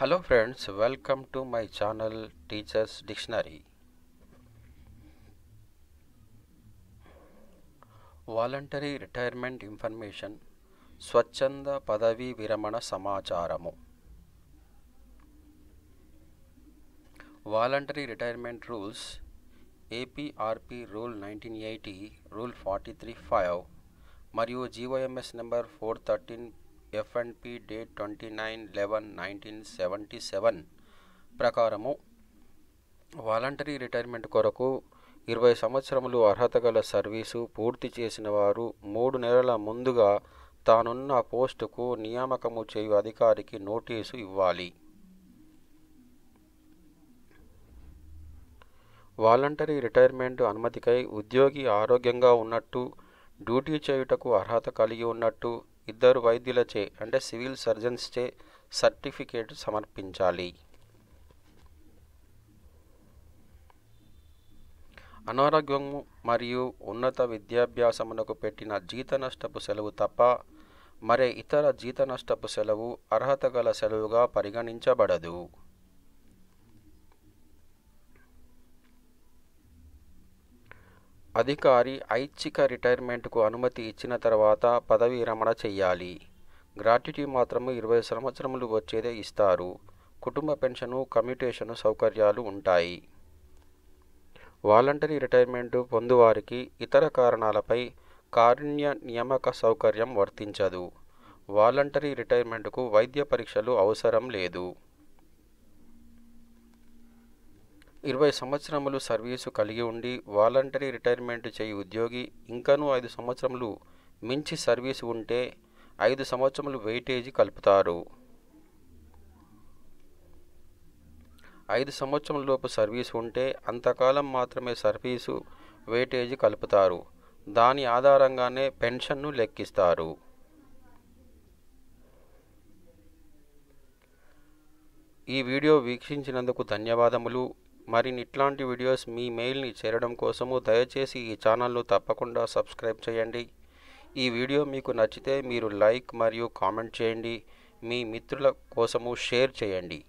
hello friends welcome to my channel teachers dictionary वाली retirement information स्वच्छंद पदवी विरमण समाचार वाली retirement rules APRP rule 1980 rule 43 5 five मरी GOMS number 413 F and P date twenty nine eleven nineteen seventy seven ప్రకారము voluntary retirement కొరకు ఇరవై సంవత్సరములు అర్హత గల సర్వీసు పూర్తి చేసిన వారు మూడు నెలల ముందుగా తానున్న పోస్టుకు నియామకము చేయు అధికారికి నోటీసు ఇవ్వాలి వాలంటరీ రిటైర్మెంట్ అనుమతికై ఉద్యోగి ఆరోగ్యంగా ఉన్నట్టు డ్యూటీ చేయుటకు అర్హత కలిగి ఉన్నట్టు ఇద్దరు వైద్యులచే అంటే సివిల్ సర్జన్స్చే సర్టిఫికేట్ సమర్పించాలి అనారోగ్యం మరియు ఉన్నత విద్యాభ్యాసమునకు పెట్టిన జీత నష్టపు సెలవు తప్ప మరే ఇతర జీత నష్టపు సెలవు అర్హత గల సెలవుగా పరిగణించబడదు అధికారి ఐచ్ఛిక రిటైర్మెంట్కు అనుమతి ఇచ్చిన తర్వాత పదవి విరమణ చెయ్యాలి గ్రాట్యుటీ మాత్రము ఇరవై సంవత్సరములు వచ్చేదే ఇస్తారు కుటుంబ పెన్షను కమ్యూటేషను సౌకర్యాలు ఉంటాయి వాలంటరీ రిటైర్మెంట్ పొందువారికి ఇతర కారణాలపై కారుణ్య నియామక సౌకర్యం వర్తించదు వాలంటరీ రిటైర్మెంట్కు వైద్య పరీక్షలు అవసరం లేదు ఇరవై సంవత్సరములు సర్వీసు కలిగి ఉండి వాలంటరీ రిటైర్మెంట్ చేయి ఉద్యోగి ఇంకనూ ఐదు సంవత్సరములు మించి సర్వీసు ఉంటే ఐదు సంవత్సరములు వెయిటేజీ కలుపుతారు ఐదు సంవత్సరం లోపు సర్వీసు ఉంటే అంతకాలం మాత్రమే సర్వీసు వెయిటేజీ కలుపుతారు దాని ఆధారంగానే పెన్షన్ను లెక్కిస్తారు ఈ వీడియో వీక్షించినందుకు ధన్యవాదములు మరిన్ని ఇట్లాంటి వీడియోస్ మీ మెయిల్ని చేరడం కోసము దయచేసి ఈ ఛానల్ను తప్పకుండా సబ్స్క్రైబ్ చేయండి ఈ వీడియో మీకు నచ్చితే మీరు లైక్ మరియు కామెంట్ చేయండి మీ మిత్రుల కోసము షేర్ చేయండి